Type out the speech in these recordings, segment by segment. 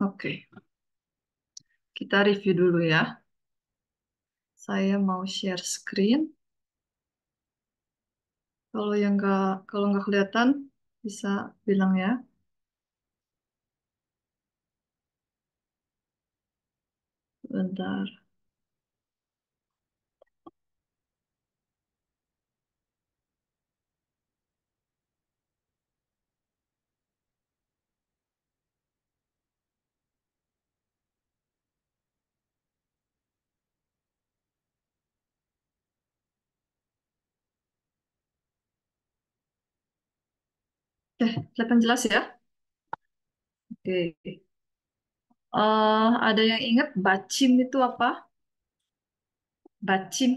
Oke, kita review dulu ya. Saya mau share screen. Kalau yang nggak kalau nggak kelihatan bisa bilang ya. Bentar. Oke, eh, kelihatan jelas ya? Oke. Uh, ada yang ingat bacim itu apa? Bacim.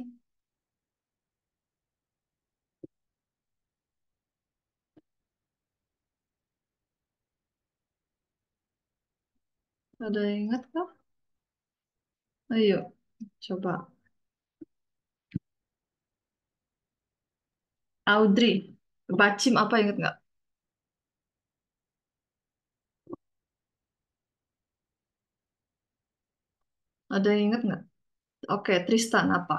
Ada yang ingat kah? Oh, Ayo, iya. coba. Audrey, bacim apa ingat nggak? Ada yang ingat nggak? Oke, Tristan apa?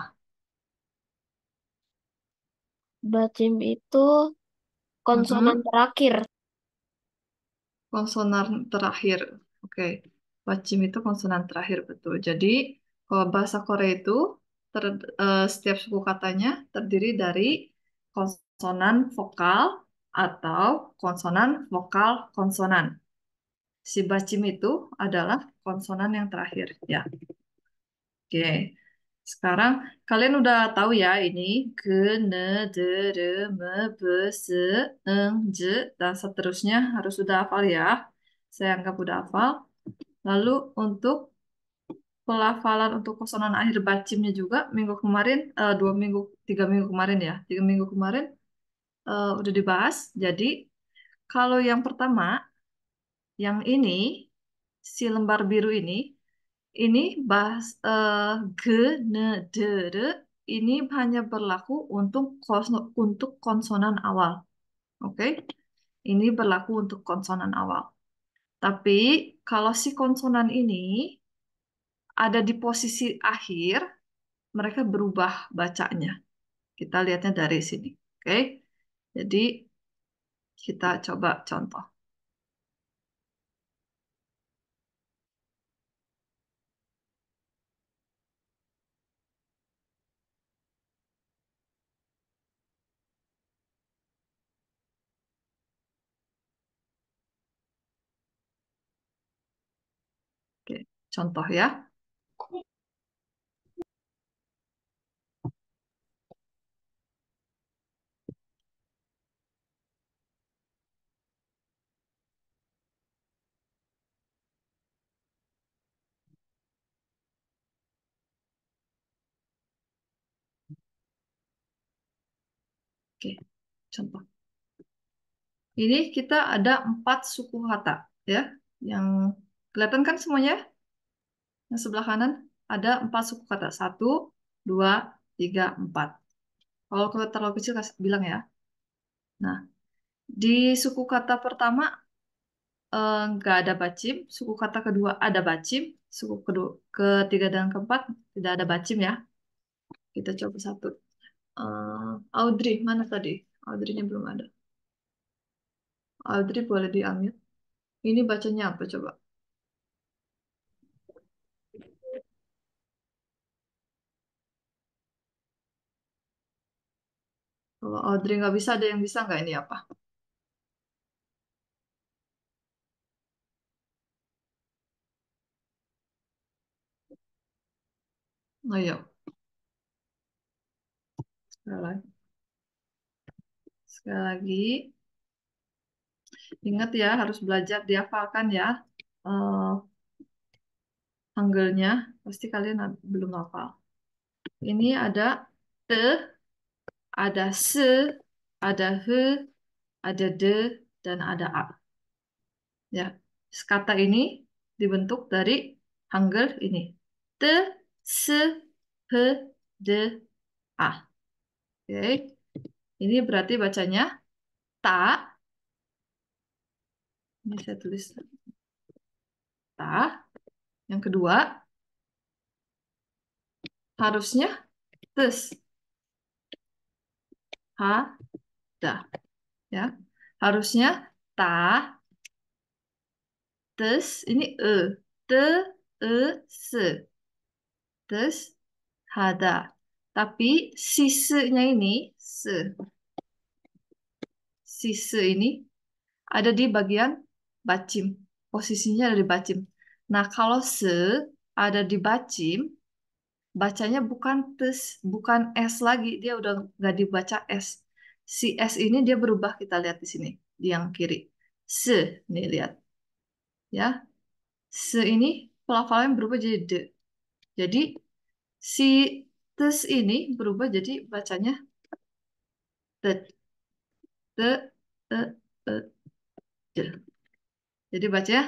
Batim itu konsonan terakhir. Konsonan terakhir. Oke, Bacim itu konsonan terakhir betul. Jadi kalau bahasa Korea itu ter- uh, setiap suku katanya terdiri dari konsonan vokal atau konsonan vokal konsonan. Si bacim itu adalah konsonan yang terakhir, ya. Oke. Sekarang kalian udah tahu ya ini ke ne de re me be se eng je dan seterusnya harus sudah hafal ya. Saya anggap udah hafal. Lalu untuk pelafalan untuk konsonan akhir bacimnya juga minggu kemarin uh, dua minggu tiga minggu kemarin ya tiga minggu kemarin uh, udah dibahas. Jadi kalau yang pertama yang ini si lembar biru ini ini bahas de, eh, genedere ini hanya berlaku untuk untuk konsonan awal. Oke. Okay? Ini berlaku untuk konsonan awal. Tapi kalau si konsonan ini ada di posisi akhir, mereka berubah bacanya. Kita lihatnya dari sini. Oke. Okay? Jadi kita coba contoh. Contoh ya. Oke, contoh. Ini kita ada empat suku kata ya, yang kelihatan kan semuanya? Yang sebelah kanan ada empat suku kata. Satu, dua, tiga, empat. Kalau terlalu kecil kasih bilang ya. Nah, di suku kata pertama eh, nggak eh, ada bacim, suku kata kedua ada bacim, suku kedua, ketiga dan keempat tidak ada bacim ya. Kita coba satu. Uh, Audrey, mana tadi? Audrey-nya belum ada. Audrey boleh diambil. Ini bacanya apa coba? Kalau Audrey nggak bisa, ada yang bisa nggak ini apa? Oh, Ayo. Iya. Sekali lagi. Sekali lagi. Ingat ya, harus belajar dihafalkan ya. Uh, angle-nya. Pasti kalian belum hafal. Ini ada te ada se, ada he, ada de, dan ada a. Ya, kata ini dibentuk dari Hangul ini. Te, se, he, de, a. Oke. Okay. Ini berarti bacanya ta. Ini saya tulis ta. Yang kedua harusnya tes ada. Ya. Harusnya ta tes ini e te e se tes hada. Tapi sisanya ini se Sisa ini ada di bagian bacim. Posisinya ada di bacim. Nah, kalau se ada di bacim, bacanya bukan tes, bukan S lagi, dia udah nggak dibaca S. Si S ini dia berubah kita lihat di sini, di yang kiri. Se, nih lihat. Ya. Se ini pelafalan berubah jadi de. Jadi si tes ini berubah jadi bacanya te. Te, te, E, e Jadi bacanya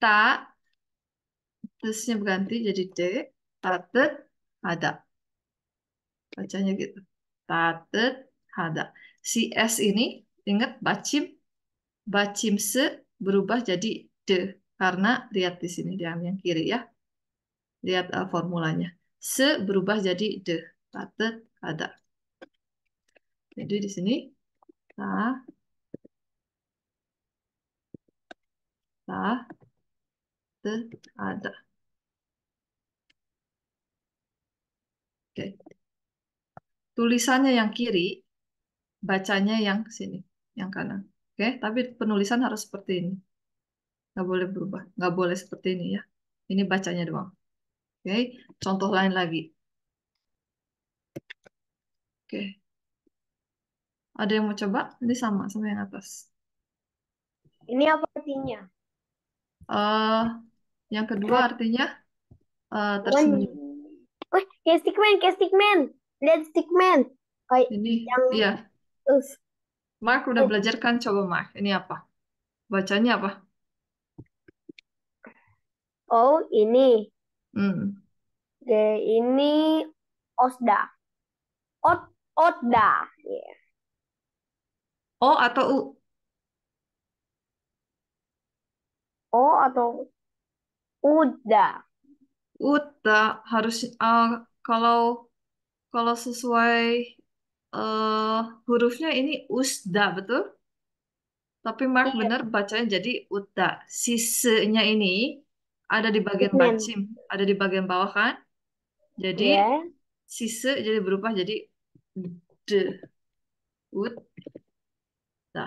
ta, tesnya berganti jadi de, tatet, ada, Bacanya gitu. Tatet hada. Si S ini ingat bacim bacim se berubah jadi de karena lihat di sini yang yang kiri ya. Lihat uh, formulanya. Se berubah jadi de. Tatet hada. Jadi di sini ta ta te ada. Oke. Tulisannya yang kiri, bacanya yang sini, yang kanan. Oke, tapi penulisan harus seperti ini. Nggak boleh berubah. Nggak boleh seperti ini ya. Ini bacanya doang. Oke, contoh lain lagi. Oke. Ada yang mau coba? Ini sama, sama yang atas. Ini apa artinya? Uh, yang kedua artinya uh, tersenyum. Wah, kayak stickman, kayak stickman. Lihat stickman. Kayak ini, yang... iya. Terus. Mark udah belajar kan? Coba Mark, ini apa? Bacanya apa? Oh, ini. Hmm. Oke, ini Osda. Ot Otda. Yeah. O atau U? O atau Udah. Uta harus uh, kalau kalau sesuai uh, hurufnya ini usda betul? Tapi Mark Iya, benar bacanya jadi uta. Sisenya ini ada di bagian iya. bacim, ada di bagian bawah kan? Jadi iya. sise jadi berubah jadi d uta.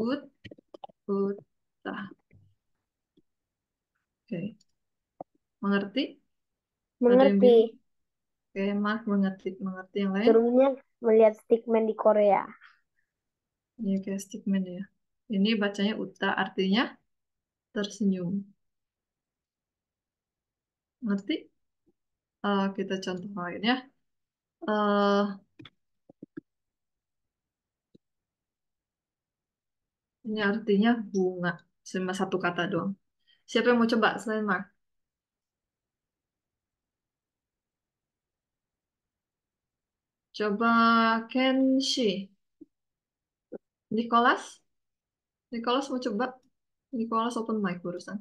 Ut, uta. Oke. Mengerti? Mengerti. Oke, Mas mengerti. Mengerti yang lain? Serunya melihat stickman di Korea. Iya, kayak stickman ya. Ini bacanya uta, artinya tersenyum. Ngerti? Uh, eh, kita contoh lain ya. Uh, eh, ini artinya bunga. Cuma satu kata doang. Siapa yang mau coba selain Mark? Coba Kenshi. Nicholas? Nicholas mau coba? Nicholas open mic barusan.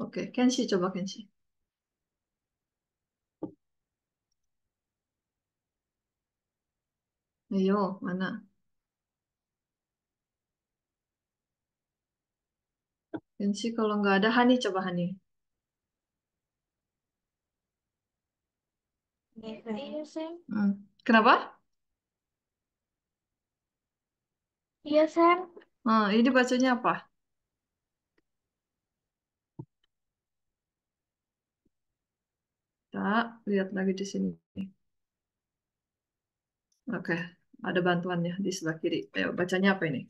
Oke, okay. Kenshi coba Kenshi. Ayo, mana? Vinci kalau nggak ada Hani coba Hani. Iya, Sam. Hmm. Kenapa? Iya, Sam. Hmm, ini bacanya apa? Tak lihat lagi di sini. Oke, ada bantuannya di sebelah kiri. Ayo, bacanya apa ini?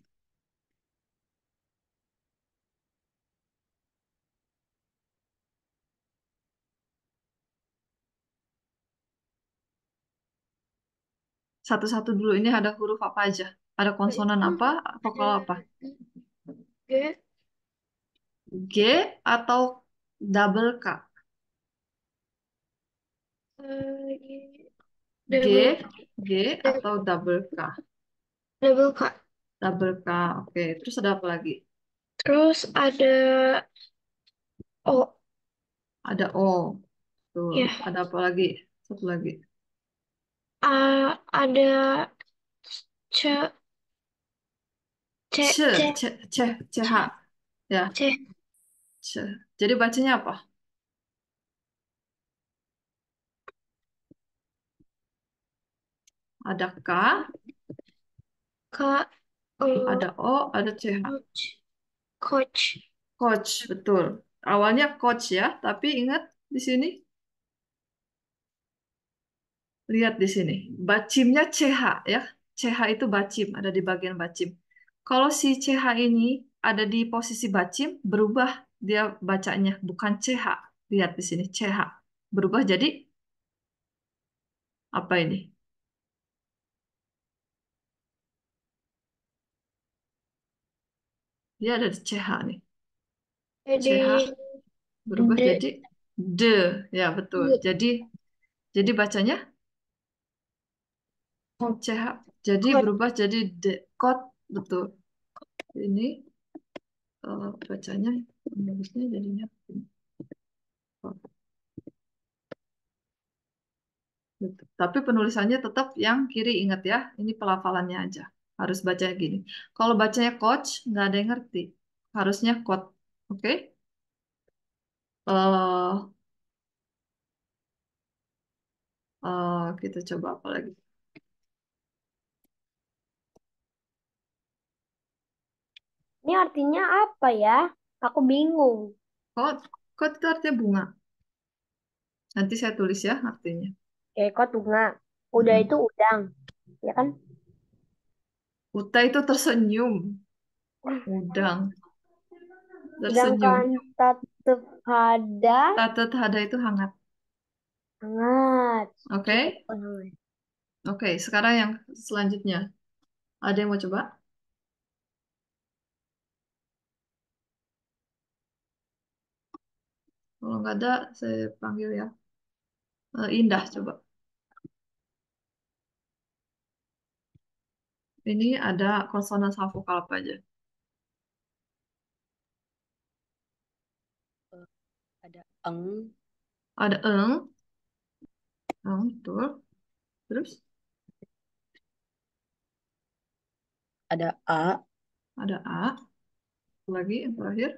satu-satu dulu ini ada huruf apa aja? Ada konsonan apa atau apa? G. G atau double K? Eh, G, G atau double K? Double K. Double K, oke. Terus ada apa lagi? Terus ada O. Ada O. Tuh, iya. ada apa lagi? Satu lagi uh, ada C, C, C, C, C, C, Ya, C. C. Jadi bacanya apa? Ada K, K, U, ada O, ada c h Coach. Coach, betul. Awalnya coach ya, tapi ingat di sini Lihat di sini, bacimnya CH ya. CH itu bacim, ada di bagian bacim. Kalau si CH ini ada di posisi bacim, berubah dia bacanya, bukan CH. Lihat di sini, CH. Berubah jadi apa ini? Dia ada di CH nih. Jadi, CH berubah de. jadi D. Ya, betul. Jadi jadi bacanya Oh, Jadi Kot. berubah jadi dekot, betul. Ini uh, bacanya, penulisnya jadinya kot. Betul. Tapi penulisannya tetap yang kiri, ingat ya. Ini pelafalannya aja. Harus bacanya gini. Kalau bacanya coach, nggak ada yang ngerti. Harusnya kot. Oke? Okay? Uh, eh, uh, eh, kita coba apa lagi? Ini artinya apa ya? Aku bingung. Kot, kot itu artinya bunga. Nanti saya tulis ya artinya. Oke, kot bunga. Udah hmm. itu udang, ya kan? Uta itu tersenyum. Udang. Tersenyum. Sedangkan tetap itu hangat. Hangat. Oke. Okay? Oh, iya. Oke, okay, sekarang yang selanjutnya. Ada yang mau coba? Kalau nggak ada, saya panggil ya. Eh, Indah coba. Ini ada konsonan vokal apa aja? Eh, ada eng. Ada eng. Eng, betul. Terus? Ada A. Ada A. Lagi yang terakhir?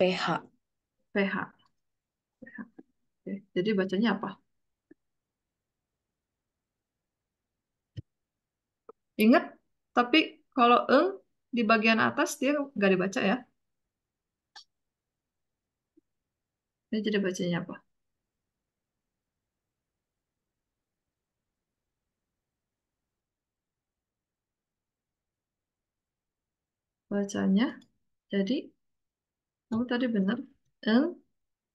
PH. PH. Oke, jadi bacanya apa? Ingat, tapi kalau eng di bagian atas dia nggak dibaca ya. Ini jadi bacanya apa? Bacanya, jadi kamu oh, tadi benar, eng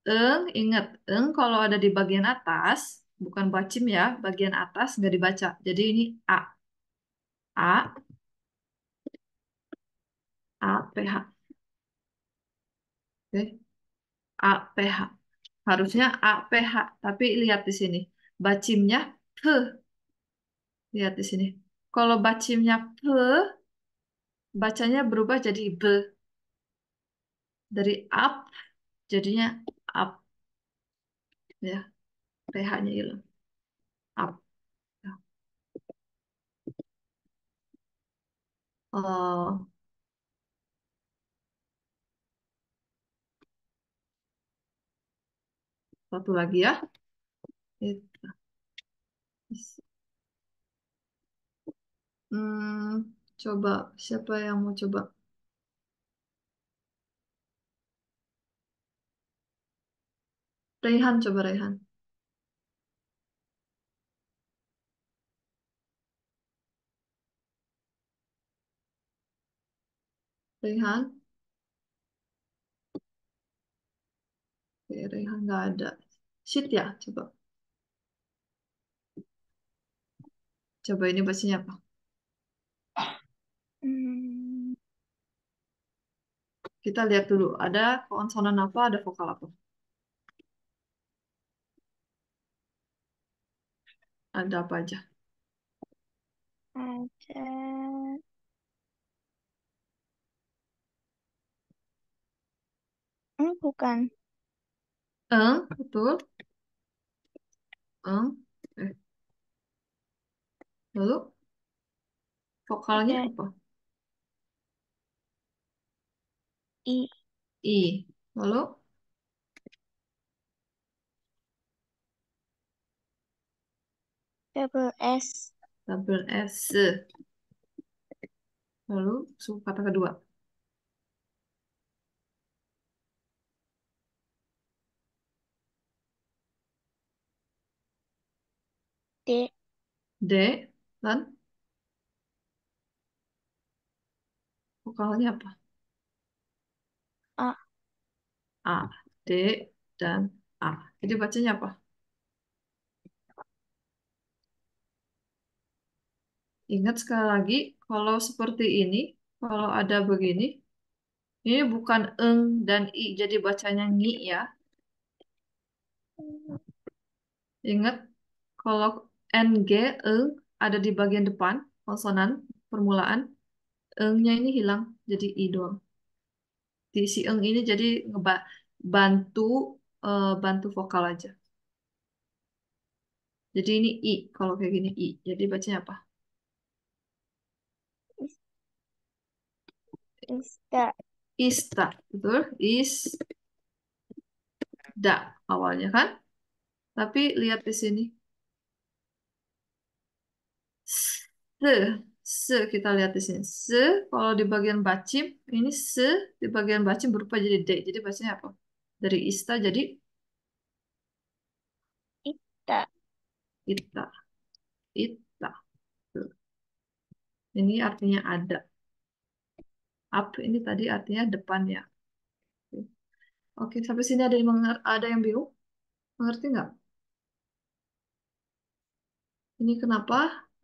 eng, ingat, eng kalau ada di bagian atas, bukan bacim ya, bagian atas nggak dibaca. Jadi ini A. A. A, P, H. Oke. A, P, H. Harusnya A, P, H. Tapi lihat di sini. Bacimnya P. Lihat di sini. Kalau bacimnya P, bacanya berubah jadi B. Dari up jadinya up ya ph-nya hilang up ya. uh, satu lagi ya itu hmm, coba siapa yang mau coba Rehan coba Rehan. Rehan. Oke, Rehan nggak ada. Sit ya, coba. Coba ini bacanya apa? Hmm. Kita lihat dulu, ada konsonan apa, ada vokal apa. Ada apa aja? Ada hmm, bukan. Eh betul. eh, Eh. Lalu vokalnya Ada. apa? I. I. Lalu double S double S lalu suku kata kedua D D dan vokalnya oh, apa A A D dan A jadi bacanya apa Ingat sekali lagi, kalau seperti ini, kalau ada begini, ini bukan eng dan i, jadi bacanya ngi ya. Ingat, kalau ng, eng, ada di bagian depan, konsonan, permulaan, engnya ini hilang, jadi i doang. Diisi eng ini jadi ngebantu uh, eh, bantu vokal aja. Jadi ini i, kalau kayak gini i. Jadi bacanya apa? Ista. Ista, betul. Ista awalnya kan? Tapi lihat di sini. Se, se kita lihat di sini. Se kalau di bagian bacim, ini se di bagian bacim berupa jadi de Jadi bacanya apa? Dari ista jadi ita. Ita. Ita. Ini artinya ada up ini tadi artinya ya. Oke, Oke sampai sini ada yang ada yang bingung? Mengerti nggak? Ini kenapa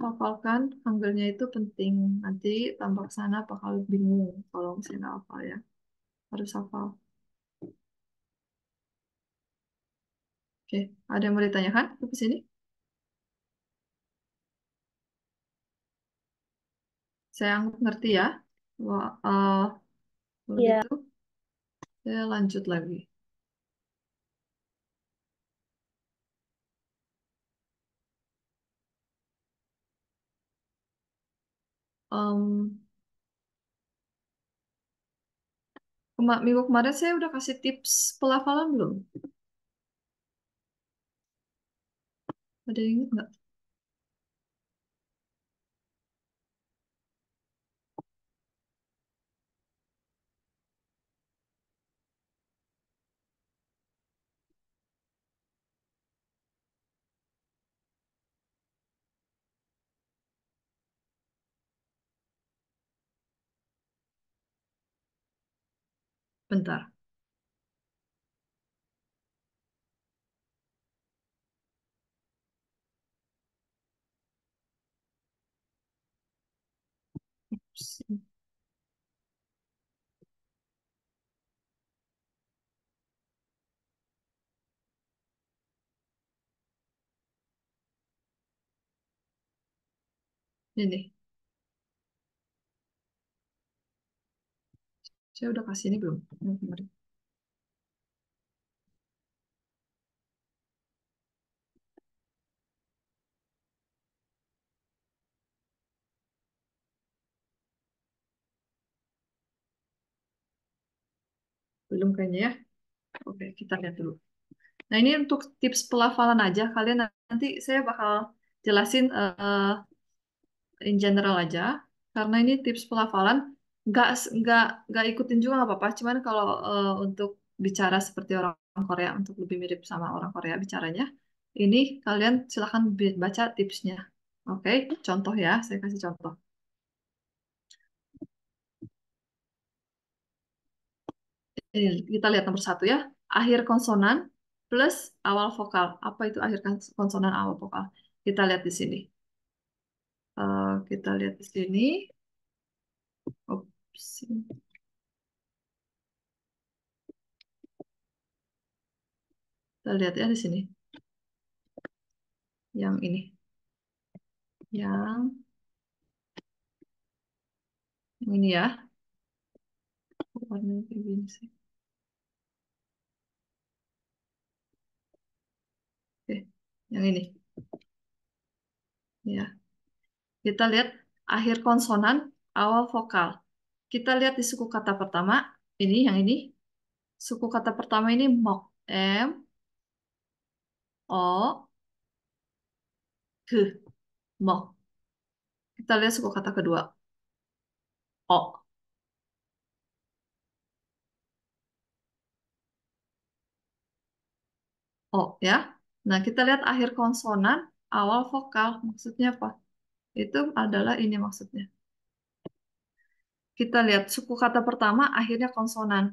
hafalkan angle-nya itu penting. Nanti tampak sana bakal bingung kalau sini nggak hafal ya. Harus hafal. Oke, ada yang mau ditanyakan sampai sini? Saya ngerti ya. Wah, begitu eh, iya. saya lanjut lagi. Um, kema minggu kemarin saya udah kasih tips pelafalan belum? Ada yang ingat nggak? Bentar. Ini. Saya udah kasih ini belum? kemarin. Belum kayaknya ya. Oke, kita lihat dulu. Nah, ini untuk tips pelafalan aja. Kalian nanti saya bakal jelasin uh, in general aja. Karena ini tips pelafalan, nggak nggak nggak ikutin juga nggak apa-apa cuman kalau uh, untuk bicara seperti orang Korea untuk lebih mirip sama orang Korea bicaranya ini kalian silahkan baca tipsnya oke contoh ya saya kasih contoh ini kita lihat nomor satu ya akhir konsonan plus awal vokal apa itu akhir konsonan awal vokal kita lihat di sini uh, kita lihat di sini Oke. Kita lihat ya di sini. Yang ini. Yang yang ini ya. warnanya begini sih. Oke, yang ini. Ya. Kita lihat akhir konsonan, awal vokal. Kita lihat di suku kata pertama, ini yang ini. Suku kata pertama ini mok, M, O, K, mok. Kita lihat suku kata kedua, O. O ya. Nah, kita lihat akhir konsonan, awal vokal, maksudnya apa? Itu adalah ini maksudnya. Kita lihat suku kata pertama akhirnya konsonan.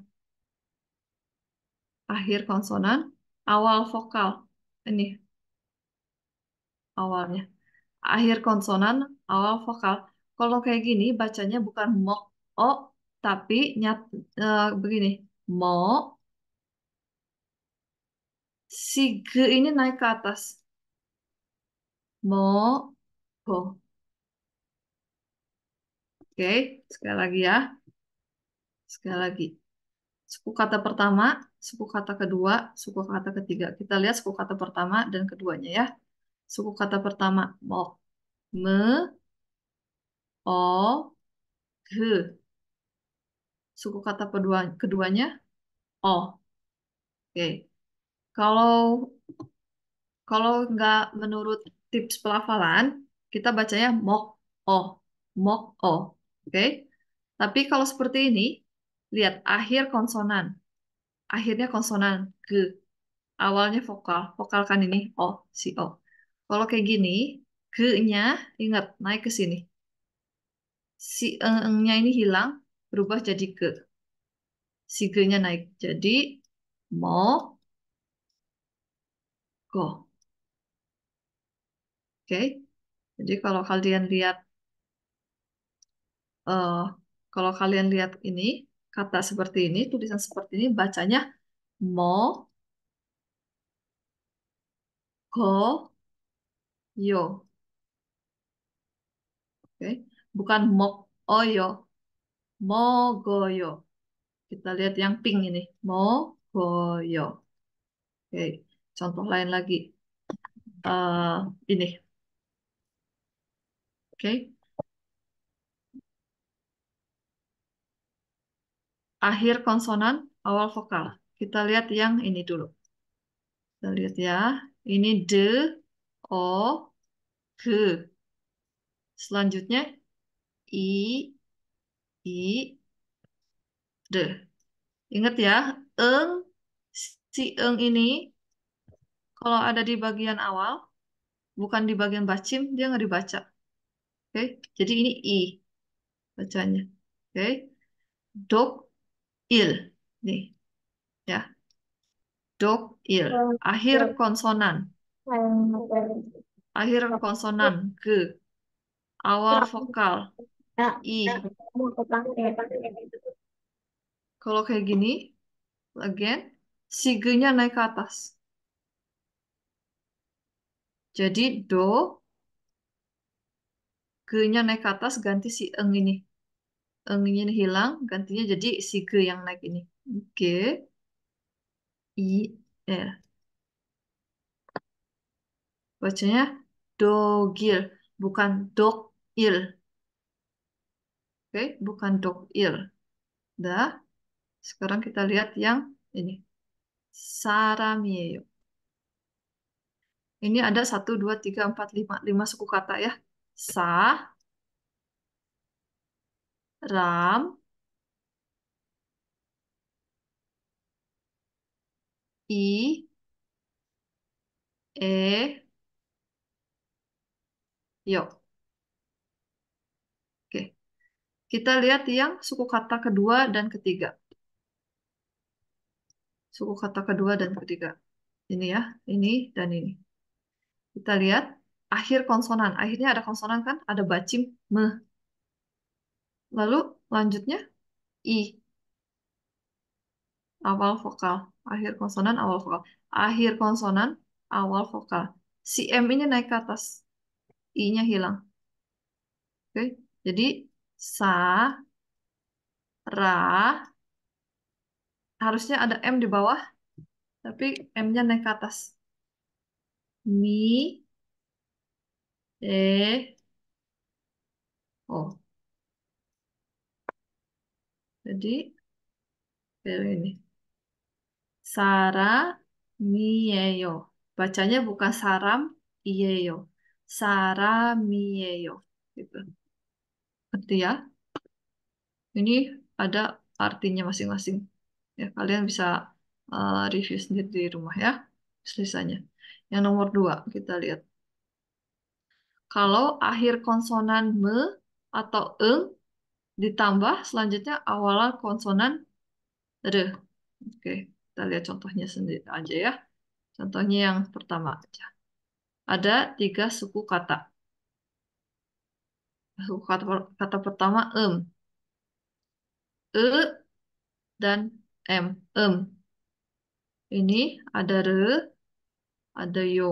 Akhir konsonan, awal vokal. Ini awalnya. Akhir konsonan, awal vokal. Kalau kayak gini bacanya bukan mo, o, tapi nyat, e, begini. Mo, si ini naik ke atas. Mo, go. Oke, sekali lagi ya. Sekali lagi. Suku kata pertama, suku kata kedua, suku kata ketiga. Kita lihat suku kata pertama dan keduanya ya. Suku kata pertama, mo, Me, o, he. Suku kata kedua, keduanya, o. Oke. Kalau kalau nggak menurut tips pelafalan, kita bacanya mo, o, mok o. Oke. Tapi kalau seperti ini, lihat akhir konsonan. Akhirnya konsonan ke, Awalnya vokal. Vokal kan ini o, si o. Kalau kayak gini, ke nya ingat naik ke sini. Si eng-nya ini hilang, berubah jadi ke, Si ke nya naik. Jadi mo go. Oke. Jadi kalau kalian lihat uh, kalau kalian lihat ini kata seperti ini tulisan seperti ini bacanya mo ko yo oke okay. bukan mo oyo mo yo kita lihat yang pink ini mo yo oke okay. contoh lain lagi uh, ini oke okay. akhir konsonan, awal vokal. Kita lihat yang ini dulu. Kita lihat ya. Ini D, O, G. Selanjutnya, I, I, D. Ingat ya, eng, si eng ini, kalau ada di bagian awal, bukan di bagian bacim, dia nggak dibaca. Oke, okay? jadi ini I bacanya. Oke, okay? dok il nih ya dok il akhir konsonan akhir konsonan ke awal ya. vokal ya. i ya. kalau kayak gini again si g-nya naik ke atas jadi do g-nya naik ke atas ganti si eng ini engin hilang gantinya jadi si ke yang naik ini Oke, i r bacanya dogil bukan dog dogil oke okay? bukan dogil dah sekarang kita lihat yang ini saramieyo ini ada satu dua tiga empat lima lima suku kata ya sa ram, i, e, yo. Oke. Kita lihat yang suku kata kedua dan ketiga. Suku kata kedua dan ketiga. Ini ya, ini dan ini. Kita lihat akhir konsonan. Akhirnya ada konsonan kan? Ada bacim me. Lalu lanjutnya I. Awal vokal. Akhir konsonan, awal vokal. Akhir konsonan, awal vokal. Si M ini naik ke atas. I-nya hilang. Oke, jadi sa, ra, harusnya ada M di bawah, tapi M-nya naik ke atas. Mi, E, O. Jadi ini. Sara mieyo. Bacanya bukan saram ieyo. Sara mieyo. Gitu. Ngerti ya? Ini ada artinya masing-masing. Ya, kalian bisa uh, review sendiri di rumah ya. Sisanya. Yang nomor dua kita lihat. Kalau akhir konsonan me atau eng ditambah selanjutnya awalan konsonan r. Oke, kita lihat contohnya sendiri aja ya. Contohnya yang pertama aja. Ada tiga suku kata. Suku kata, kata pertama em. E dan m. Em. Ini ada re, ada yo.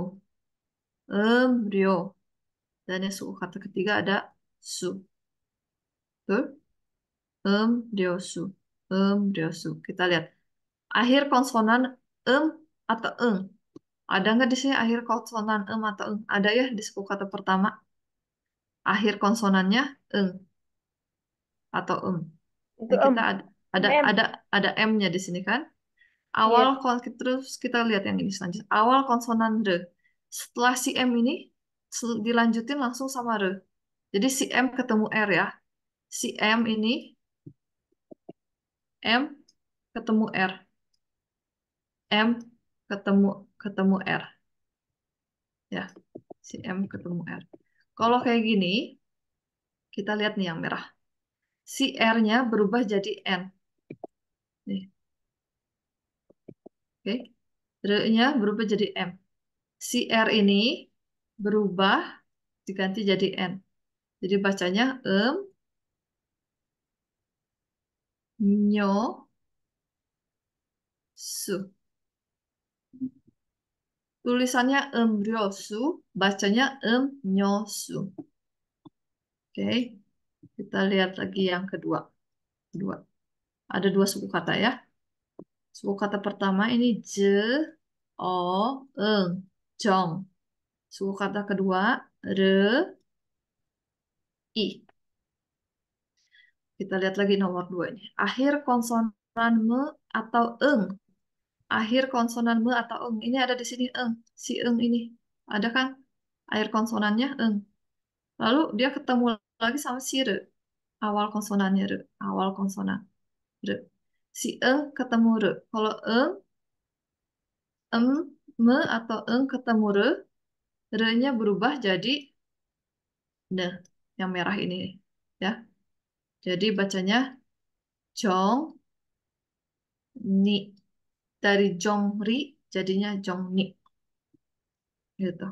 Em, rio Dan yang suku kata ketiga ada su em ke em Embryosu. Kita lihat. Akhir konsonan em atau eng. Ada nggak di sini akhir konsonan em atau eng? Ada ya di suku kata pertama. Akhir konsonannya eng atau em. kita ada ada M. ada ada M-nya di sini kan? Iya. Awal yeah. terus kita lihat yang ini selanjutnya. Awal konsonan de Setelah si M ini dilanjutin langsung sama r Jadi si M ketemu R er ya si M ini M ketemu R. M ketemu ketemu R. Ya, si M ketemu R. Kalau kayak gini, kita lihat nih yang merah. Si R-nya berubah jadi N. Nih. Oke. R-nya berubah jadi M. Si R ini berubah diganti jadi N. Jadi bacanya m nyo su. Tulisannya su bacanya su Oke, kita lihat lagi yang kedua. Dua. Ada dua suku kata ya. Suku kata pertama ini je, o, eng, jong. Suku kata kedua re, i. Kita lihat lagi nomor dua ini. Akhir konsonan me atau eng. Akhir konsonan me atau eng. Ini ada di sini eng. Si eng ini. Ada kan? Akhir konsonannya eng. Lalu dia ketemu lagi sama si re. Awal konsonannya re. Awal konsonan. Re. Si eng ketemu re. Kalau eng, em, me atau eng ketemu re, re-nya berubah jadi ne, yang merah ini. Ya, jadi bacanya Jong Ni. Dari jong ri jadinya jong ni Gitu.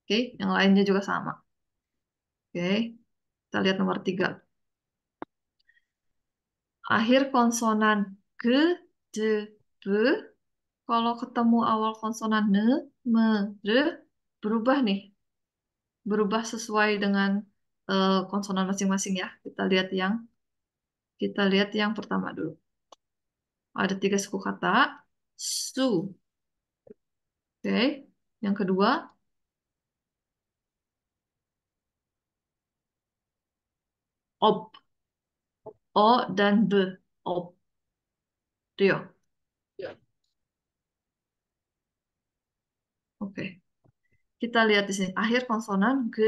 Oke, yang lainnya juga sama. Oke, kita lihat nomor tiga. Akhir konsonan ge, de, be. Kalau ketemu awal konsonan ne, me, re, berubah nih. Berubah sesuai dengan Eh, konsonan masing-masing ya. Kita lihat yang kita lihat yang pertama dulu. Ada tiga suku kata. Su. Oke. Okay. Yang kedua. op O dan B. op Rio. Ya. Oke. Okay. Kita lihat di sini. Akhir konsonan be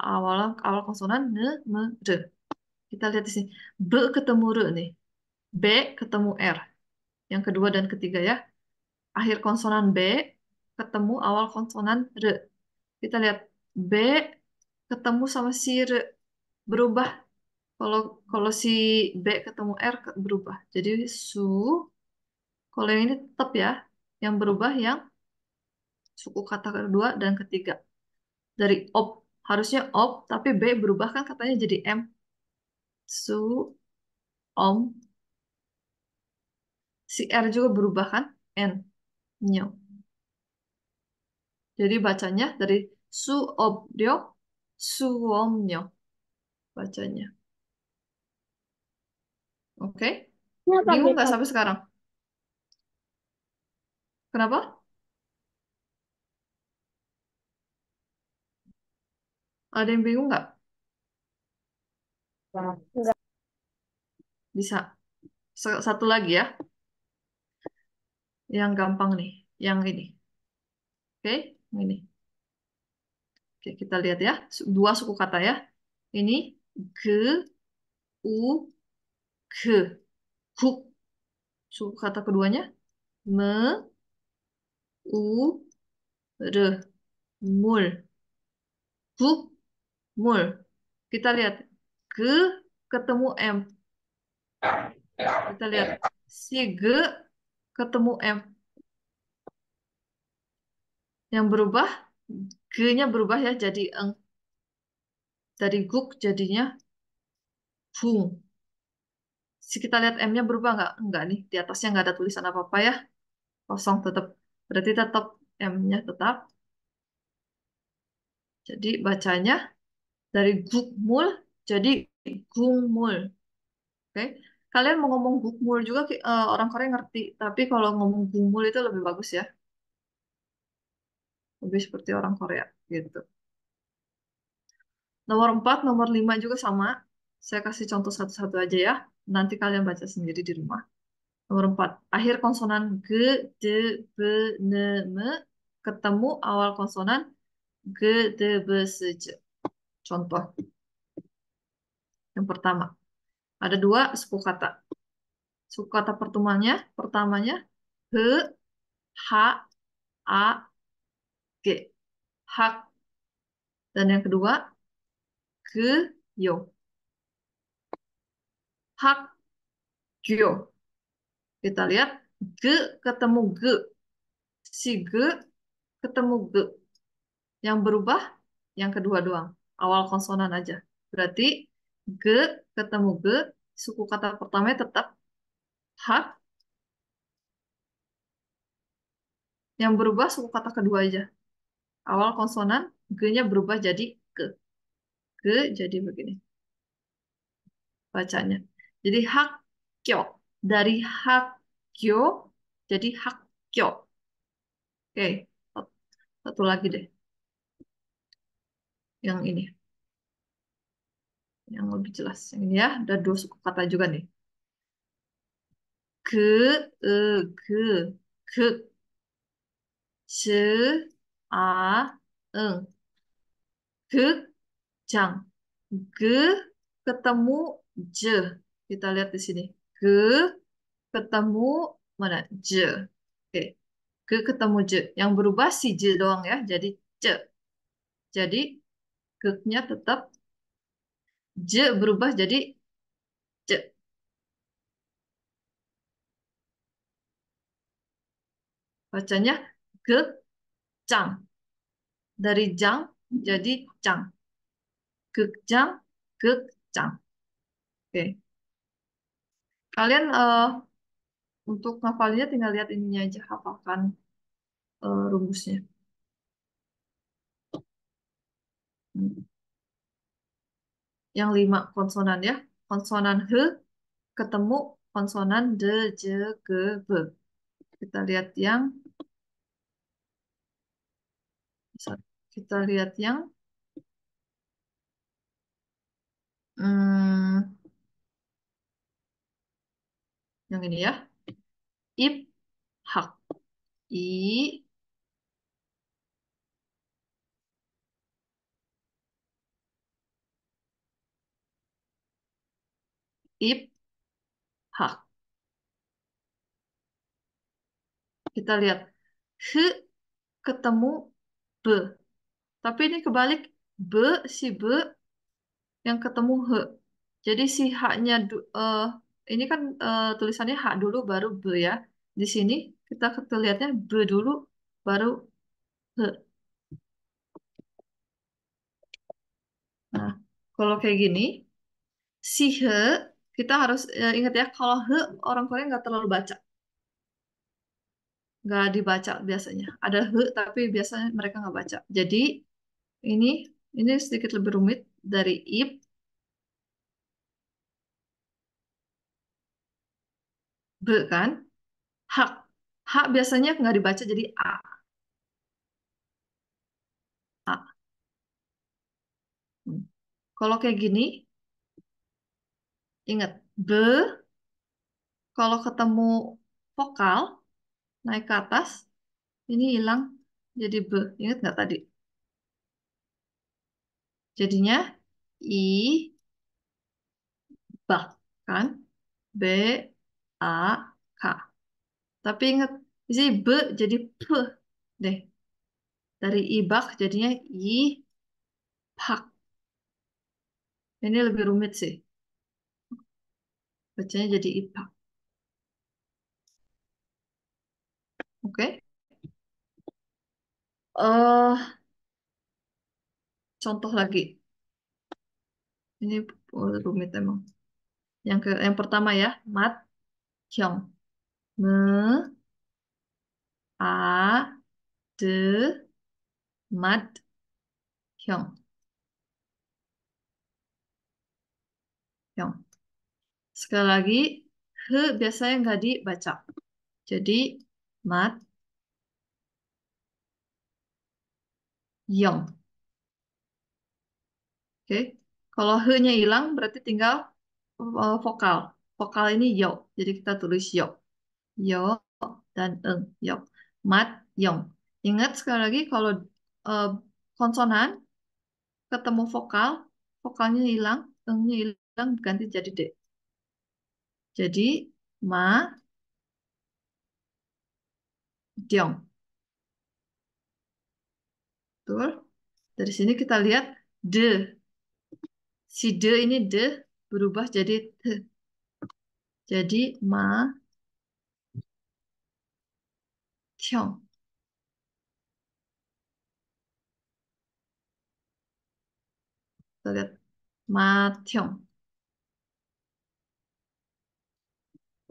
awal awal konsonan n m re. Kita lihat di sini b ketemu r nih. B ketemu r. Yang kedua dan ketiga ya. Akhir konsonan b ketemu awal konsonan r Kita lihat b ketemu sama si r berubah. Kalau kalau si b ketemu r berubah. Jadi su kalau yang ini tetap ya, yang berubah yang suku kata kedua dan ketiga. Dari op harusnya op tapi b berubah kan katanya jadi m su om si r juga berubah kan n nyo jadi bacanya dari su Dio Su Om nyo bacanya oke okay? Iya, bingung nggak sampai sekarang kenapa Ada yang bingung nggak? Enggak. Nah, Bisa. Satu lagi ya. Yang gampang nih. Yang ini. Oke, yang ini. Oke, kita lihat ya. Dua suku kata ya. Ini ge, u, g kuk Suku kata keduanya. Me, u, re. Mul. kuk mul. Kita lihat ke ketemu M. Kita lihat si G ketemu M. Yang berubah, G-nya berubah ya jadi eng. Dari guk jadinya bung. Si kita lihat M-nya berubah nggak? Enggak nih, di atasnya nggak ada tulisan apa-apa ya. Kosong tetap. Berarti tetap M-nya tetap. Jadi bacanya dari gukmul jadi gungmul. Oke. Okay? Kalian mau ngomong gukmul juga uh, orang Korea ngerti, tapi kalau ngomong gungmul itu lebih bagus ya. Lebih seperti orang Korea gitu. Nomor 4, nomor 5 juga sama. Saya kasih contoh satu-satu aja ya. Nanti kalian baca sendiri di rumah. Nomor 4, akhir konsonan g, d, b, n, me ketemu awal konsonan ge, de, be, se, Oke. Contoh. Yang pertama. Ada dua suku kata. Suku kata pertamanya, pertamanya he, ha, a, g. Hak. Dan yang kedua, ke, yo. Hak, yo Kita lihat, ge ketemu ge. Si ge ketemu ge. Yang berubah, yang kedua doang awal konsonan aja. Berarti ge ketemu ge, suku kata pertama tetap hak. Yang berubah suku kata kedua aja. Awal konsonan, ge-nya berubah jadi ke. Ge jadi begini. Bacanya. Jadi hak kyo. Dari hak kyo jadi hak kyo. Oke, satu lagi deh yang ini yang lebih jelas yang ini ya ada dua suku kata juga nih ke e ke ke Se, a eng ke jang ke ketemu je kita lihat di sini ke ketemu mana je oke ke ketemu je yang berubah si je doang ya jadi je jadi keknya tetap j berubah jadi c. Bacanya ge cang. Dari jang jadi cang. Gekjang, cang. Oke. Kalian uh, untuk ngapalnya tinggal lihat ininya aja, hafalkan uh, eh, rumusnya. Hmm. Yang lima konsonan ya. Konsonan h ketemu konsonan d j ke, b Kita lihat yang kita lihat yang hmm, yang ini ya. Ip hak i ip hak. Kita lihat h ketemu b. Tapi ini kebalik b si b yang ketemu h. Jadi si h-nya uh, ini kan uh, tulisannya H dulu baru b ya. Di sini kita lihatnya b dulu baru h. Nah, kalau kayak gini si h kita harus eh, ingat ya kalau he orang Korea nggak terlalu baca nggak dibaca biasanya ada he tapi biasanya mereka nggak baca jadi ini ini sedikit lebih rumit dari ip b kan hak hak biasanya nggak dibaca jadi a a hmm. kalau kayak gini Ingat, b kalau ketemu vokal naik ke atas ini hilang jadi b Ingat nggak tadi? Jadinya i ba kan b a k. Tapi ingat jadi b jadi p deh. Dari ibak jadinya i pak. Ini lebih rumit sih bacanya jadi IPA. Oke. Okay. Uh, eh, contoh lagi. Ini rumit emang. Yang ke, yang pertama ya, mat hyung. Me a de mat hyung. Hyung. Sekali lagi, he biasanya nggak dibaca. Jadi, mat, yong. Oke, kalau he-nya hilang berarti tinggal eh, vokal. Vokal ini yo, jadi kita tulis yo. Yo dan eng, yo. Mat, yong. Ingat sekali lagi kalau uh, konsonan ketemu vokal, vokalnya hilang, engnya hilang, ganti jadi D. Jadi ma diong. Betul? Dari sini kita lihat de. Si de ini de berubah jadi te. Jadi ma tiong. Kita lihat ma tiong.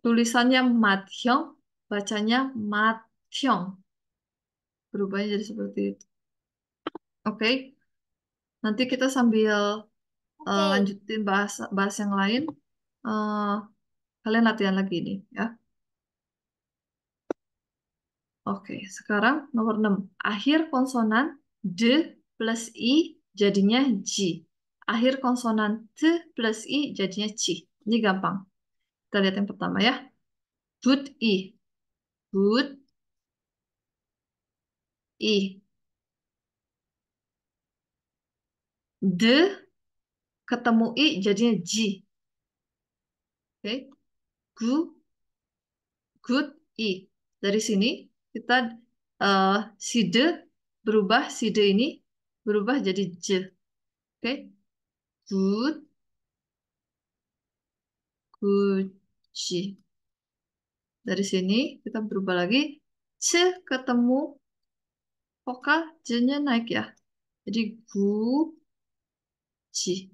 Tulisannya Mathyong, bacanya Mathyong. Berubahnya jadi seperti itu. Oke. Okay. Nanti kita sambil eh, okay. uh, lanjutin bahas bahas yang lain. Uh, kalian latihan lagi ini, ya. Oke, sekarang nomor 6. Akhir konsonan D plus I jadinya g, Akhir konsonan T plus I jadinya C. Ini gampang. Kita lihat yang pertama ya. good i. good i. de ketemu i jadinya g Oke. Okay. Gu good i. E. Dari sini kita uh, si d berubah si d ini berubah jadi j. Oke. Okay. Good good C. Dari sini kita berubah lagi. C ketemu vokal J-nya naik ya. Jadi gu, C.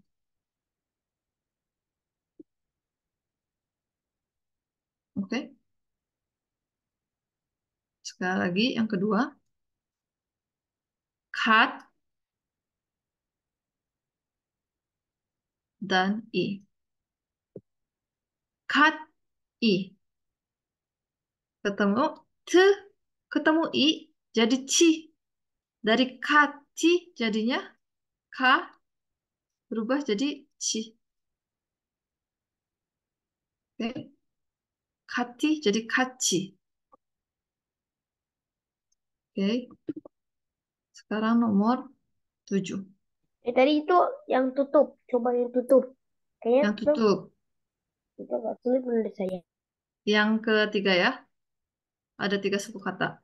Oke. Sekali lagi yang kedua. Cut dan I. Cut i. Ketemu t, ketemu i, jadi C Dari kati jadinya k, berubah jadi C Oke. Kati jadi kaci. Oke. Sekarang nomor tujuh. Eh, tadi itu yang tutup. Coba yang tutup. Kayaknya yang tutup. Itu agak sulit menurut saya. Yang ketiga ya. Ada tiga suku kata.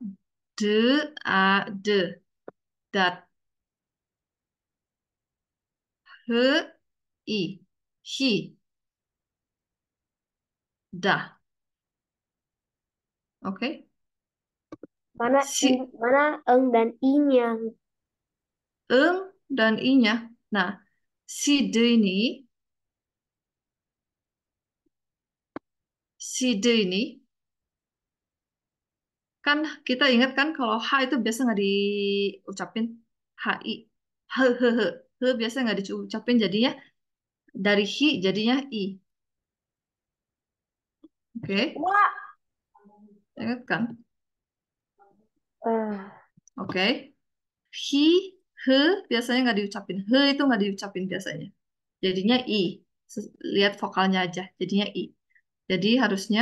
De, a, de. Dat. He, i. Hi. Da. Oke. Okay. Mana si. mana eng dan i-nya? Eng dan i-nya. Nah, si de ini si D ini kan kita ingat kan kalau H itu biasa nggak diucapin HI he he he he biasa nggak diucapin jadinya dari hi jadinya i oke okay. ingat kan eh. oke okay. hi he biasanya nggak diucapin he itu nggak diucapin biasanya jadinya i lihat vokalnya aja jadinya i jadi harusnya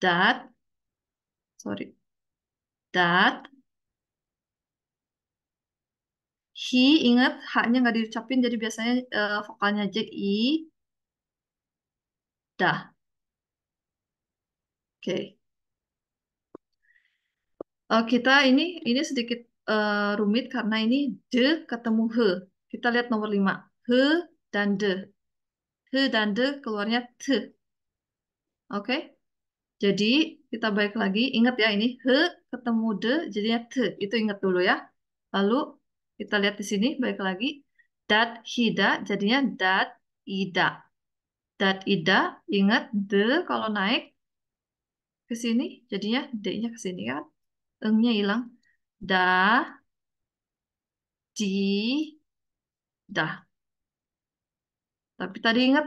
that sorry that he ingat haknya nggak diucapin jadi biasanya uh, vokalnya j i e. da oke okay. uh, eh, kita ini ini sedikit uh, rumit karena ini de ketemu he kita lihat nomor lima he dan de H dan D keluarnya T. Oke. Okay? Jadi kita balik lagi. Ingat ya ini H ketemu D jadinya T. Itu ingat dulu ya. Lalu kita lihat di sini balik lagi. Dat hida jadinya dat ida. Dat ida ingat D kalau naik ke sini jadinya D-nya ke sini kan. Eng-nya hilang. Da di dah. Tapi tadi ingat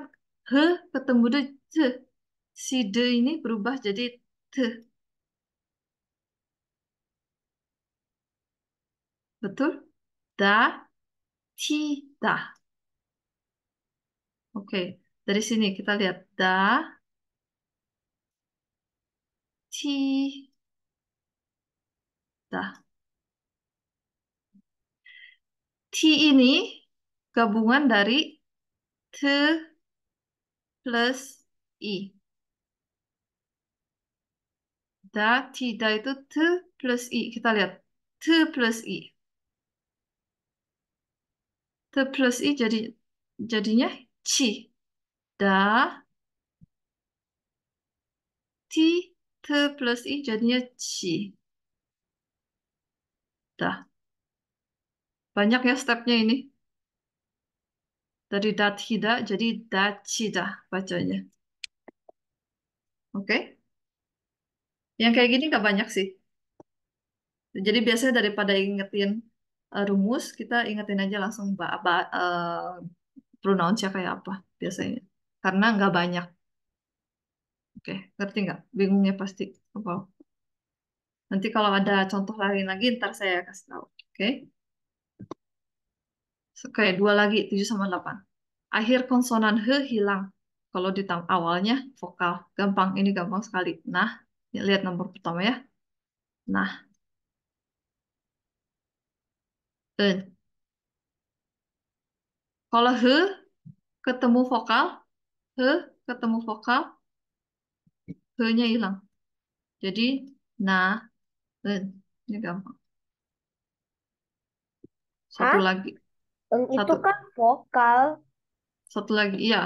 he ketemu de te. Si de ini berubah jadi te. Betul? Da ti da. Oke, dari sini kita lihat da ti da. T ini gabungan dari t plus i. Da, tidak itu t plus i. Kita lihat. T plus i. T plus i jadi jadinya c, Da, t, t plus i jadinya c, Da. Banyak ya stepnya ini. Dari dathida jadi dacida bacanya. Oke. Okay? Yang kayak gini nggak banyak sih. Jadi biasanya daripada ingetin uh, rumus, kita ingetin aja langsung ba ba uh, eh, pronounce kayak apa biasanya. Karena nggak banyak. Oke, okay. ngerti nggak? Bingungnya pasti. Apa? Nanti kalau ada contoh lain lagi, ntar saya kasih tahu. Oke? Okay? kayak dua lagi, tujuh sama delapan Akhir konsonan he hilang. Kalau di awalnya vokal. Gampang, ini gampang sekali. Nah, lihat nomor pertama ya. Nah. En. Kalau he ketemu vokal, he ketemu vokal, he-nya hilang. Jadi, nah, en. Ini gampang. Satu Hah? lagi. Satu. Itu kan vokal. Satu lagi, iya.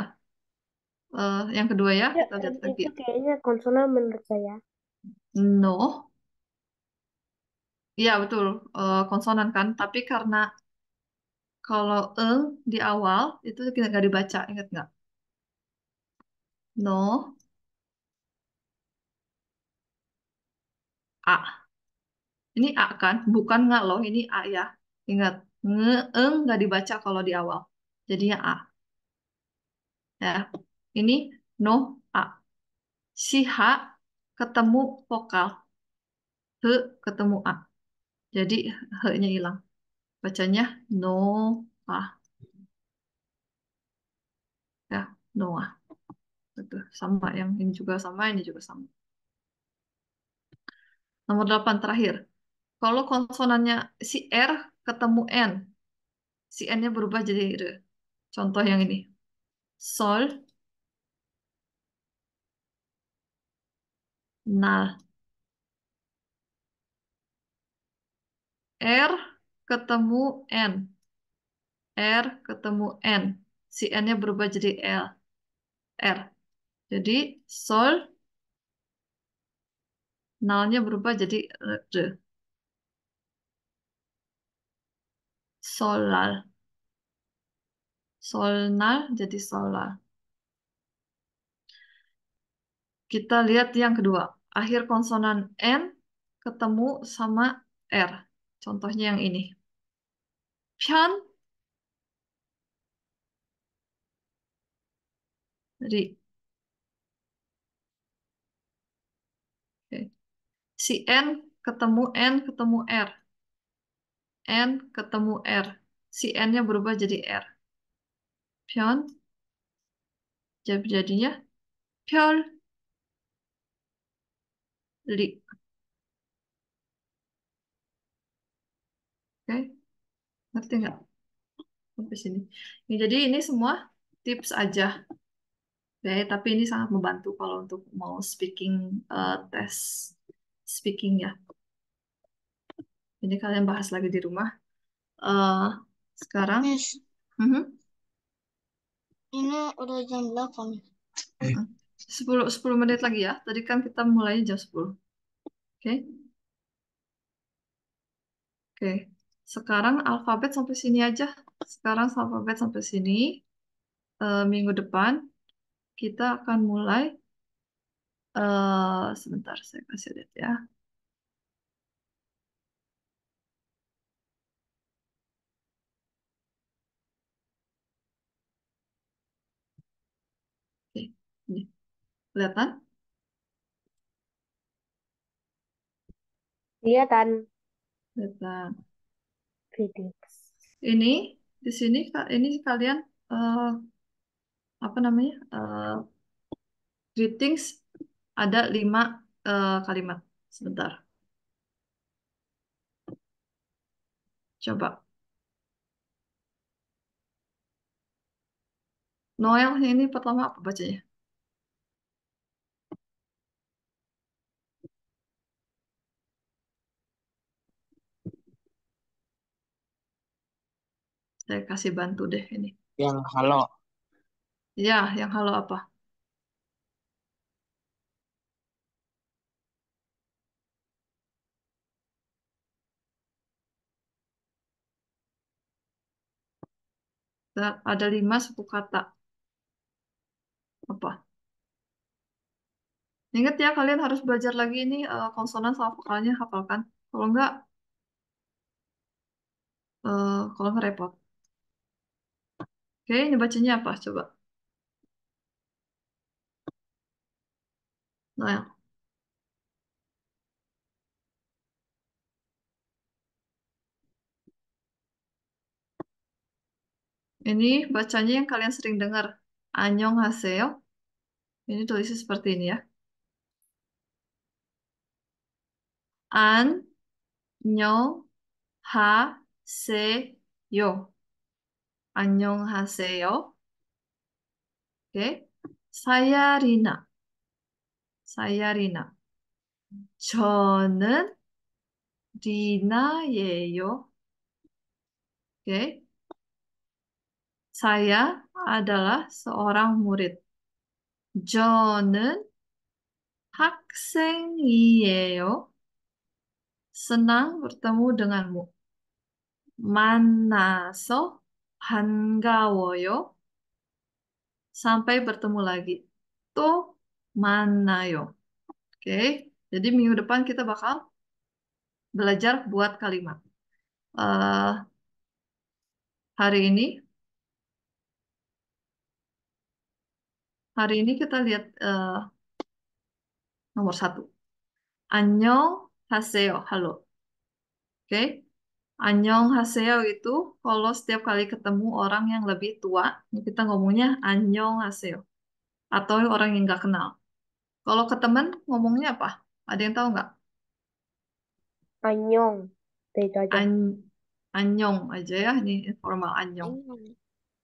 Uh, yang kedua ya, ya kita lihat lagi. Itu kayaknya konsonan menurut saya. No. Iya betul, uh, konsonan kan. Tapi karena kalau e di awal itu kita nggak dibaca, ingat nggak? No. A. Ini A kan, bukan nggak loh, ini A ya. Ingat ngeeng nggak dibaca kalau di awal. Jadinya a. Ya, ini no a. Si h ketemu vokal. He ketemu a. Jadi he-nya hilang. Bacanya no a. Ya, no a Betul. Sama yang ini juga sama, ini juga sama. Nomor 8 terakhir. Kalau konsonannya si R ketemu N, si N-nya berubah jadi R. Contoh yang ini. Sol, nal. R ketemu N. R ketemu N. Si N-nya berubah jadi L. R. Jadi sol, nalnya berubah jadi R. solar. Solnar jadi solar. Kita lihat yang kedua. Akhir konsonan N ketemu sama R. Contohnya yang ini. Pian. ri, si N ketemu N ketemu R. N ketemu R. Si N-nya berubah jadi R. Pion. Jadi jadinya pion Li. Oke. Okay. Ngerti nggak? Sampai sini. Ya, jadi ini semua tips aja. Oke, ya, okay. tapi ini sangat membantu kalau untuk mau speaking uh, tes speaking ya. Ini kalian bahas lagi di rumah. Uh, sekarang. Miss, mm -hmm. ini udah jam berapa nih? Eh. Sepuluh sepuluh menit lagi ya. Tadi kan kita mulai jam sepuluh. Oke. Okay. Oke. Okay. Sekarang alfabet sampai sini aja. Sekarang alfabet sampai sini. Uh, minggu depan kita akan mulai. Uh, sebentar saya kasih lihat ya. Kelihatan? Iya kan? Kelihatan. Kelihatan. Ini di sini ini kalian uh, apa namanya? Uh, greetings ada lima uh, kalimat. Sebentar. Coba. Noel ini pertama apa bacanya? Saya kasih bantu deh ini. Yang halo. Ya, yang halo apa? Ada lima satu kata. Apa? Ingat ya, kalian harus belajar lagi ini uh, konsonan sama vokalnya hafalkan. Kalau enggak, uh, kalau ngerepot. Oke, ini bacanya apa coba? Noel. Nah, ini bacanya yang kalian sering dengar. Anyong Haseo. Ini tulisnya seperti ini ya. An, Nyong ha, se, yo. 안녕하세요. Oke. Saya Rina. Saya Rina. 저는 리나예요. Oke. Saya adalah seorang murid. 저는 학생이에요. Senang bertemu denganmu. 만나서 반가워요. Sampai bertemu lagi. To manayo. Oke, okay. jadi minggu depan kita bakal belajar buat kalimat. Uh, hari ini hari ini kita lihat uh, nomor satu. Annyeong haseyo, halo. Oke, okay. Anyong Haseo itu kalau setiap kali ketemu orang yang lebih tua, kita ngomongnya Anyong Haseo. Atau orang yang nggak kenal. Kalau ke teman ngomongnya apa? Ada yang tahu nggak? Anyong. Itu aja. An Anyong aja ya, ini informal Anyong.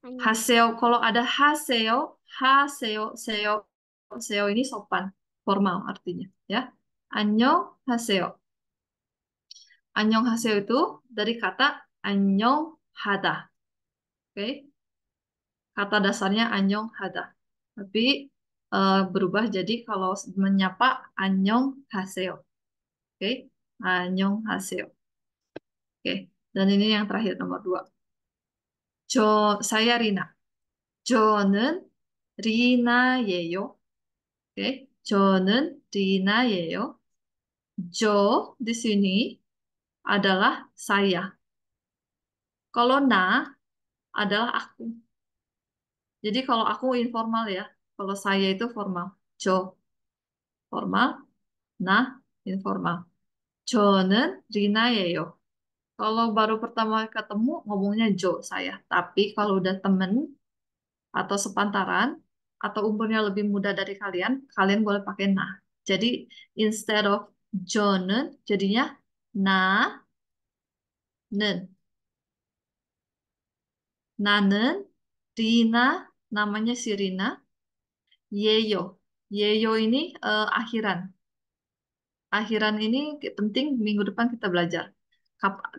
Anyong. Haseo, kalau ada Haseo, Haseo, Seo, Seo ini sopan, formal artinya ya. Anyong Haseo. Anyong hasil itu dari kata anyong hada. Oke. Okay? Kata dasarnya anyong hada. Tapi uh, berubah jadi kalau menyapa anyong hasil. Oke. Okay? Anyong hasil. Oke. Okay? Dan ini yang terakhir nomor dua. Jo, saya Rina. Jo는 Rina예요. Oke. Okay? Rina yeyo. Jo di sini adalah saya. Kalau na adalah aku. Jadi kalau aku informal ya, kalau saya itu formal. Jo formal, na informal. Jo는 yo. Kalau baru pertama ketemu ngomongnya Jo saya, tapi kalau udah temen atau sepantaran atau umurnya lebih muda dari kalian, kalian boleh pakai na. Jadi instead of Jonen jadinya 나는 나는 Rina namanya si Rina Yeyo Yeyo ini uh, akhiran akhiran ini penting minggu depan kita belajar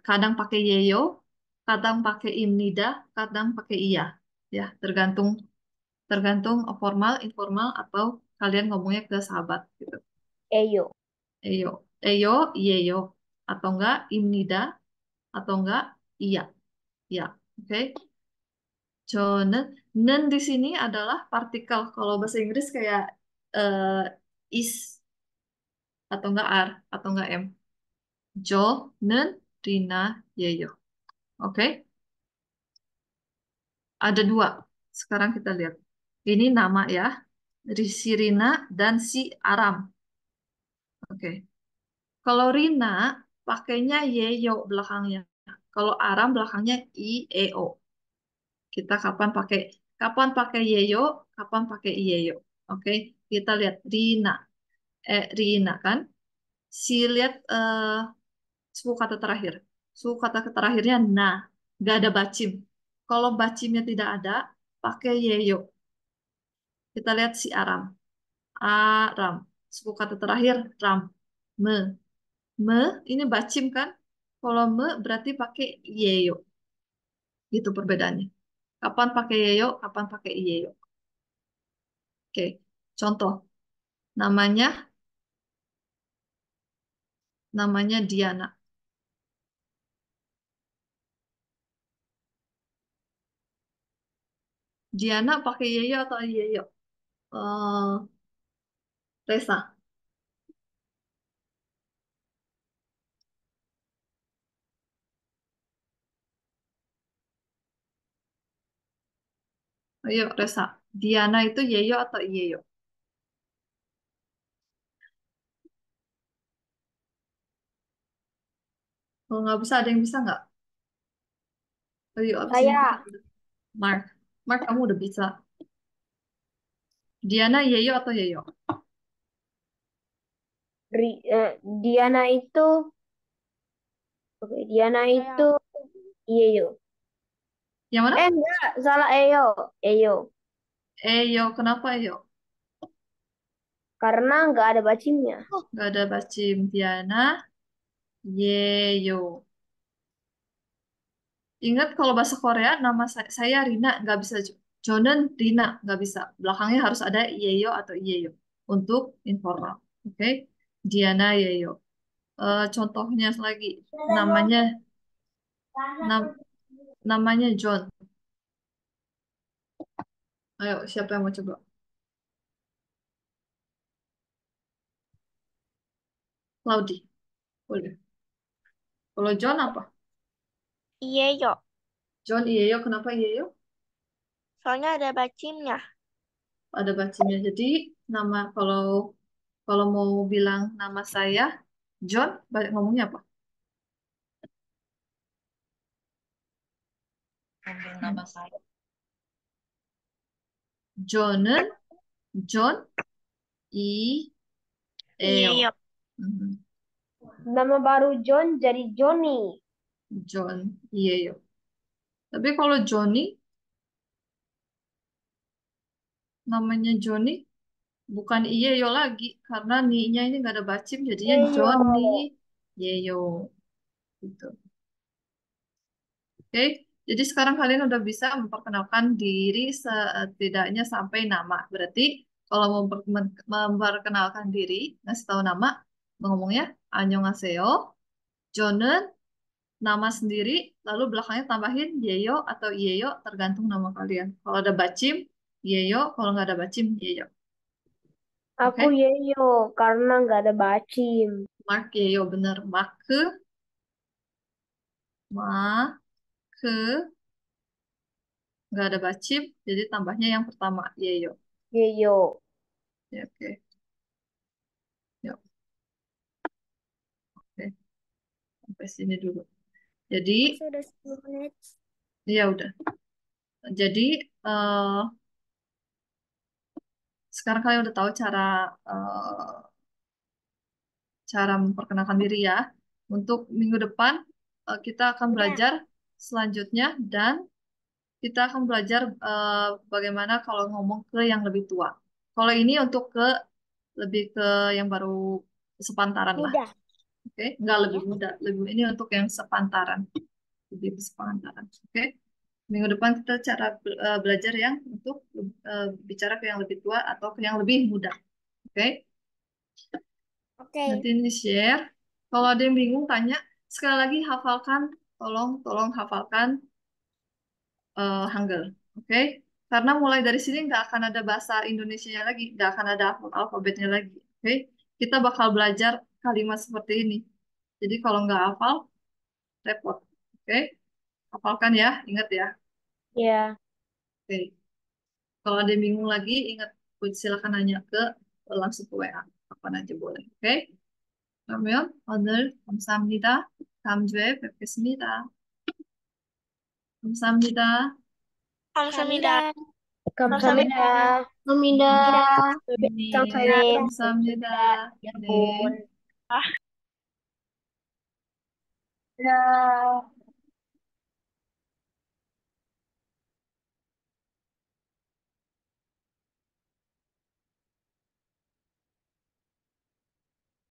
kadang pakai Yeyo kadang pakai imnida kadang pakai iya ya tergantung tergantung formal informal atau kalian ngomongnya ke sahabat gitu Eyo Eyo Eyo Yeyo atau enggak imnida atau enggak iya ya oke okay. nen di sini adalah partikel kalau bahasa Inggris kayak uh, is atau enggak r atau enggak m nen rina yeyo oke okay. ada dua sekarang kita lihat ini nama ya si Rina dan si Aram oke okay. kalau Rina pakainya yeyo belakangnya. Kalau aram belakangnya i e o. Kita kapan pakai kapan pakai yeyo, kapan pakai yeyo. Oke, okay? kita lihat rina. Eh rina kan? Si lihat eh, suku kata terakhir. Suku kata terakhirnya na, gak ada bacim. Kalau bacimnya tidak ada, pakai yeyo. Kita lihat si aram. Aram. Suku kata terakhir ram. Me. Me, ini bacim kan? Kalau me berarti pakai yeyo. Gitu perbedaannya. Kapan pakai yeyo, kapan pakai yeyo. Oke, contoh. Namanya namanya Diana. Diana pakai yeyo atau yeyo? Uh, eh, Resa. Oh iya, Resa. Diana itu yeyo atau Yeyo? Kalau oh, nggak bisa, ada yang bisa nggak? Ayo, abis ini Saya Mark. Mark, kamu udah bisa. Diana yeyo atau yeyo? Ri- eh, Diana itu Oke, Diana itu Yeyo. Yang mana? Eh, enggak, salah Eyo. Eyo. Eyo, kenapa Eyo? Karena enggak ada bacimnya. Oh, ada bacim. Diana, Yeyo. Ingat kalau bahasa Korea nama saya, saya Rina nggak bisa Jonan Rina nggak bisa. Belakangnya harus ada Yeyo atau Yeyo untuk informal. Oke, okay? Diana Yeyo. Uh, contohnya lagi namanya nam Namanya John. Ayo, siapa yang mau coba? Laudi. Boleh. Kalau John apa? Iya, yo. John iya, Kenapa iya, Soalnya ada bacimnya. Ada bacimnya. Jadi nama kalau kalau mau bilang nama saya John, ngomongnya apa? Ambil hmm. nama saya. John I E O iya. hmm. Nama baru John jadi Johnny. John, I iya, E iya. Tapi kalau Johnny, namanya Johnny, bukan I E yo lagi. Karena ni-nya ini nggak ada bacim, jadinya Yeyo. Iya, Johnny, yo, Gitu. Oke. Okay. Jadi sekarang kalian udah bisa memperkenalkan diri setidaknya sampai nama. Berarti kalau memperkenalkan diri, ngasih tahu nama, ngomongnya Annyeonghaseyo, Jonen, nama sendiri, lalu belakangnya tambahin Yeyo atau Yeyo tergantung nama kalian. Kalau ada bacim, Yeyo. Kalau nggak ada bacim, Yeyo. Aku okay? Yeyo karena nggak ada bacim. Mark Yeyo, bener. Mark Ma ke nggak ada bacip, jadi tambahnya yang pertama yeyo. Yeyo. Ya, oke. Yuk. Oke. Sampai sini dulu. Jadi sudah 10 menit. Iya udah. Jadi uh, sekarang kalian udah tahu cara uh, cara memperkenalkan diri ya. Untuk minggu depan uh, kita akan iya. belajar ya selanjutnya dan kita akan belajar uh, bagaimana kalau ngomong ke yang lebih tua. Kalau ini untuk ke lebih ke yang baru sepantaran lah. Oke, okay? enggak lebih iya. muda, lebih ini untuk yang sepantaran. Lebih sepantaran. Oke. Okay? Minggu depan kita cara eh, belajar yang untuk eh, bicara ke yang lebih tua atau ke yang lebih muda. Oke. Okay? Oke. Okay. Nanti ini share. Kalau ada yang bingung tanya, sekali lagi hafalkan tolong tolong hafalkan uh, Hangul, oke? Okay? Karena mulai dari sini nggak akan ada bahasa Indonesia lagi, nggak akan ada alfabetnya lagi, oke? Okay? Kita bakal belajar kalimat seperti ini. Jadi kalau nggak hafal, repot, oke? Okay? Hafalkan ya, ingat ya. Iya. Yeah. Oke. Okay. Kalau ada bingung lagi, ingat silakan nanya ke langsung ke WA, apa aja boleh, oke? Okay? 그러면 오늘 감사합니다. 감주에 뵙겠습니다. 감사합니다. 감사합니다. 감사합니다. 감사합니다. 감사합니다. 감사합니다. 네, 감사합니다. 감사합니다. 네. 아. 야.